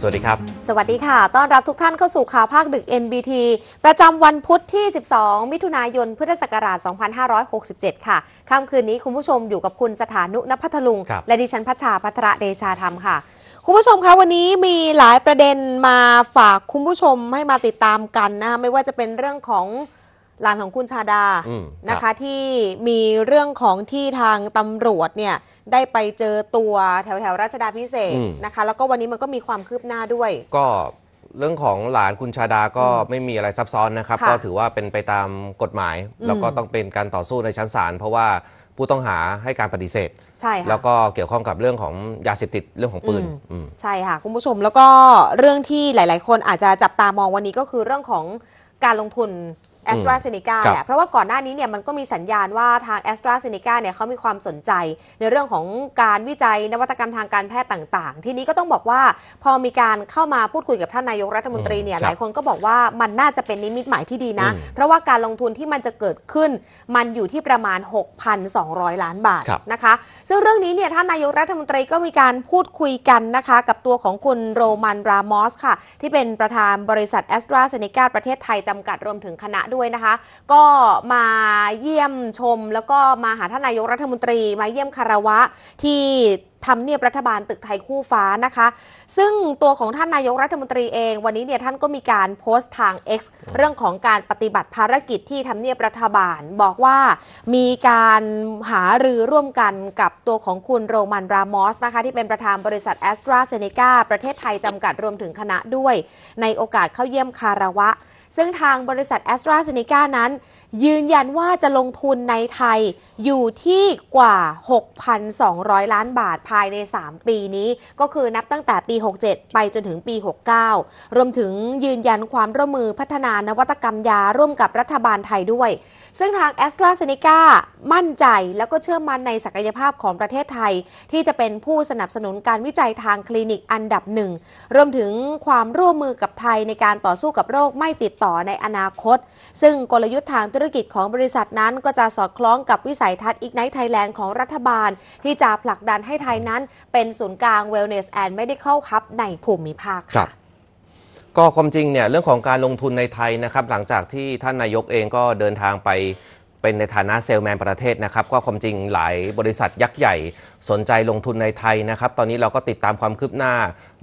สวัสดีครับ สวัสดีค่ะ ต้อนรับทุกท่านเข้าสู่ข่าวภาคดึก NBT ประจำวันพุทธที่ 12 มิถุนายน พุทธศักราช 2567 ค่ะ ค่ำคืนนี้คุณผู้ชมอยู่กับคุณสถานุนพัทลุง และดิฉันพัชชาพัทระเดชาธรรมค่ะ คุณผู้ชมคะวันนี้มีหลายประเด็นมาฝากคุณผู้ชมให้มาติดตามกันนะคะไม่ว่าจะเป็นเรื่องของหลานของคุณชาดานะคะที่มีเรื่องของที่ทางตำรวจเนี่ยได้ไปเจอตัวแถวแถวราชดาพิเศษนะคะแล้วก็วันนี้มันก็มีความคืบหน้าด้วย ก็เรื่องของหลานคุณชาดาก็ไม่มีอะไรซับซ้อนนะครับก็ถือว่าเป็นไปตามกฎหมายแล้วก็ต้องเป็นการต่อสู้ในชั้นศาลเพราะว่าผู้ต้องหาให้การปฏิเสธ ใช่ค่ะแล้วก็เกี่ยวข้องกับเรื่องของยาเสพติดเรื่องของปืนใช่ค่ะคุณผู้ชมแล้วก็เรื่องที่หลาย ๆ คนอาจจะจับตามองวันนี้ก็คือเรื่องของการลงทุนแอสตราเซเนกาเนี่ยเพราะว่าก่อนหน้านี้เนี่ยมันก็มีสัญญาณว่าทางแอสตราเซเนกาเนี่ยเขามีความสนใจในเรื่องของการวิจัยนวัตกรรมทางการแพทย์ต่างๆ ทีนี้ก็ต้องบอกว่าพอมีการเข้ามาพูดคุยกับท่านนายกรัฐมนตรีเนี่ยหลายคนก็บอกว่ามันน่าจะเป็นนิมิตหมายที่ดีนะ เพราะว่าการลงทุนที่มันจะเกิดขึ้นมันอยู่ที่ประมาณ 6,200 ล้านบาทนะคะซึ่งเรื่องนี้เนี่ยท่านนายกรัฐมนตรีก็มีการพูดคุยกันนะคะกับตัวของคุณโรมันรามอสค่ะที่เป็นประธานบริษัทแอสตราเซเนกาประเทศไทยจำกัดรวมถึงคณะด้วยนะคะ ก็มาเยี่ยมชมแล้วก็มาหาท่านนายกรัฐมนตรีมาเยี่ยมคารวะที่ทำเนียบรัฐบาลตึกไทยคู่ฟ้านะคะ ซึ่งตัวของท่านนายกรัฐมนตรีเอง วันนี้เนี่ยท่านก็มีการโพสต์ทาง X เรื่องของการปฏิบัติภารกิจที่ทำเนียบรัฐบาลบอกว่ามีการหารือร่วมกันกับตัวของคุณโรมันรามอสนะคะที่เป็นประธานบริษัทแอสตราเซเนกาประเทศไทยจำกัดรวมถึงคณะด้วย ในโอกาสเข้าเยี่ยมคาราวะ ซึ่งทางบริษัทแอสตราเซเนกานั้นยืนยันว่าจะลงทุนในไทยอยู่ที่กว่า 6,200 ล้านบาทภายใน 3 ปีนี้ก็คือนับตั้งแต่ปี 67 ไปจนถึงปี 69 รวมถึงยืนยันความร่วมมือพัฒนานวัตกรรมยาร่วมกับรัฐบาลไทยด้วย ซึ่งทาง a s t r a z เซ e c a มั่นใจแล้วก็เชื่อมั่นในศักยภาพของประเทศไทย ที่จะเป็นผู้สนับสนุนการวิจัยทางคลินิกอันดับหนึ่งรวมถึงความร่วมมือกับไทยในการต่อสู้กับโรคไม่ติดต่อในอนาคต ซึ่งกลยุทธ์ทางธุรรกิจของบริษัทนั้นก็จะสอดคล้องกับวิสัยทัศน์อีกไนท์ไทยแลนด์ของรัฐบาล ที่จะผลักดันให้ไทยนั้น เป็นศูนย์กลาง Wellness and Medical Hub ในภูมิภาคค่ะก็ความจริงเนี่ยเรื่องของการลงทุนในไทยนะครับ หลังจากที่ท่านนายกเองก็เดินทางไปเป็นในฐานะเซลแมนประเทศนะครับ ก็ความจริงหลายบริษัทยักษ์ใหญ่สนใจลงทุนในไทยนะครับ ตอนนี้เราก็ติดตามความคืบหน้า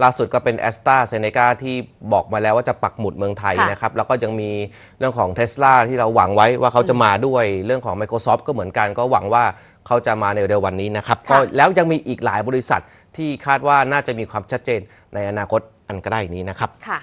ล่าสุดก็เป็นแอสตราเซเนกาที่บอกมาแล้วว่าจะปักหมุดเมืองไทยนะครับ แล้วก็ยังมีเรื่องของเทสลาที่เราหวังไว้ว่าเขาจะมาด้วย เรื่องของ Microsoft ก็เหมือนกันก็หวังว่าเขาจะมาในเร็ววันนี้นะครับก็แล้วยังมีอีกหลายบริษัทที่คาดว่าน่าจะมีความชัดเจนในอนาคตอันใกล้นี้นะครับค่ะ